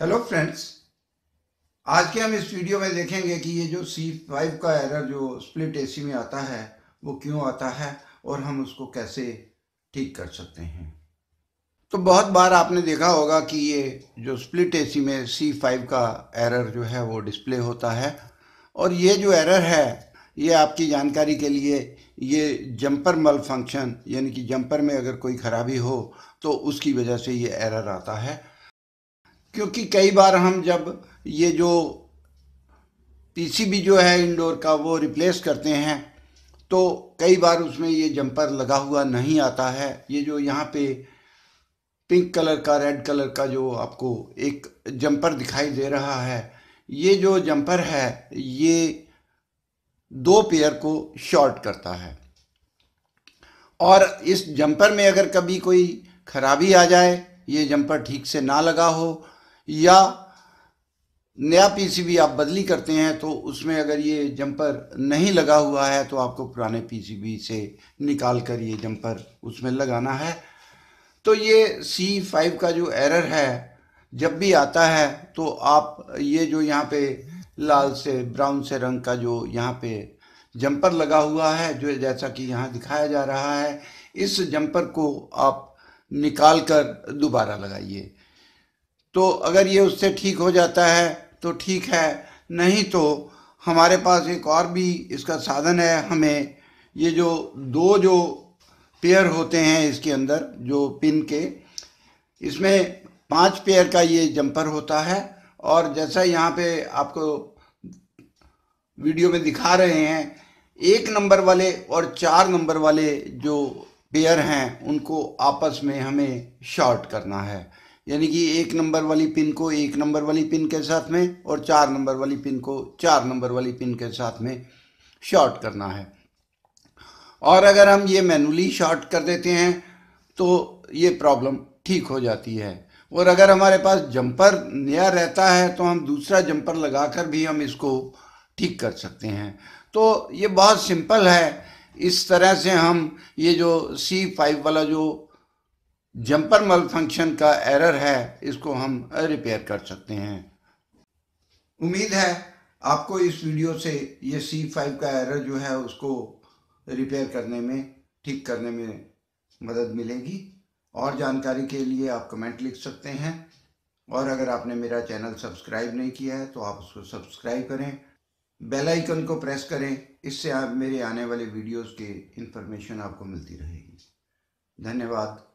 hello friends आज के हम इस वीडियो में देखेंगे कि ये जो सी फाइव का एरर जो स्प्लिट एसी में आता है वो क्यों आता है और हम उसको कैसे ठीक कर सकते हैं तो बहुत बार आपने देखा होगा कि ये जो स्प्लिट एसी में सी फाइव का एरर जो है वो डिस्प्ले होता है और ये जो एरर है ये आपकी जानकारी के लिए ये जंपर मल फंक्शन यानी कि जंपर में अगर कोई खराबी हो तो उसकी वजह से ये एरर आता है क्योंकि कई बार हम जब ये जो पीसीबी जो है इंडोर का वो रिप्लेस करते हैं तो कई बार उसमें ये जंपर लगा हुआ नहीं आता है ये जो यहाँ पे पिंक कलर का रेड कलर का जो आपको एक जंपर दिखाई दे रहा है ये जो जंपर है ये दो पेयर को शॉर्ट करता है और इस जंपर में अगर कभी कोई खराबी आ जाए ये जंपर ठीक से ना लगा हो या नया पीसीबी आप बदली करते हैं तो उसमें अगर ये जंपर नहीं लगा हुआ है तो आपको पुराने पीसीबी से निकाल कर ये जंपर उसमें लगाना है तो ये सी फाइव का जो एरर है जब भी आता है तो आप ये जो यहाँ पे लाल से ब्राउन से रंग का जो यहाँ पे जंपर लगा हुआ है जो जैसा कि यहाँ दिखाया जा रहा है इस जंपर को आप निकाल कर दोबारा लगाइए तो अगर ये उससे ठीक हो जाता है तो ठीक है नहीं तो हमारे पास एक और भी इसका साधन है हमें ये जो दो जो पेयर होते हैं इसके अंदर जो पिन के इसमें पांच पेयर का ये जंपर होता है और जैसा यहाँ पे आपको वीडियो में दिखा रहे हैं एक नंबर वाले और चार नंबर वाले जो पेयर हैं उनको आपस में हमें शॉर्ट करना है यानी कि एक नंबर वाली पिन को एक नंबर वाली पिन के साथ में और चार नंबर वाली पिन को चार नंबर वाली पिन के साथ में शॉर्ट करना है और अगर हम ये मैनुअली शॉर्ट कर देते हैं तो ये प्रॉब्लम ठीक हो जाती है और अगर हमारे पास जंपर नया रहता है तो हम दूसरा जंपर लगाकर भी हम इसको ठीक कर सकते हैं तो ये बहुत सिंपल है इस तरह से हम ये जो C5 वाला जो जंपर मल फंक्शन का एरर है इसको हम रिपेयर कर सकते हैं उम्मीद है आपको इस वीडियो से ये सी फाइव का एरर जो है उसको रिपेयर करने में ठीक करने में मदद मिलेगी और जानकारी के लिए आप कमेंट लिख सकते हैं और अगर आपने मेरा चैनल सब्सक्राइब नहीं किया है तो आप उसको सब्सक्राइब करें बेल आइकन को प्रेस करें इससे आप मेरे आने वाले वीडियोस के इन्फॉर्मेशन आपको मिलती रहेगी धन्यवाद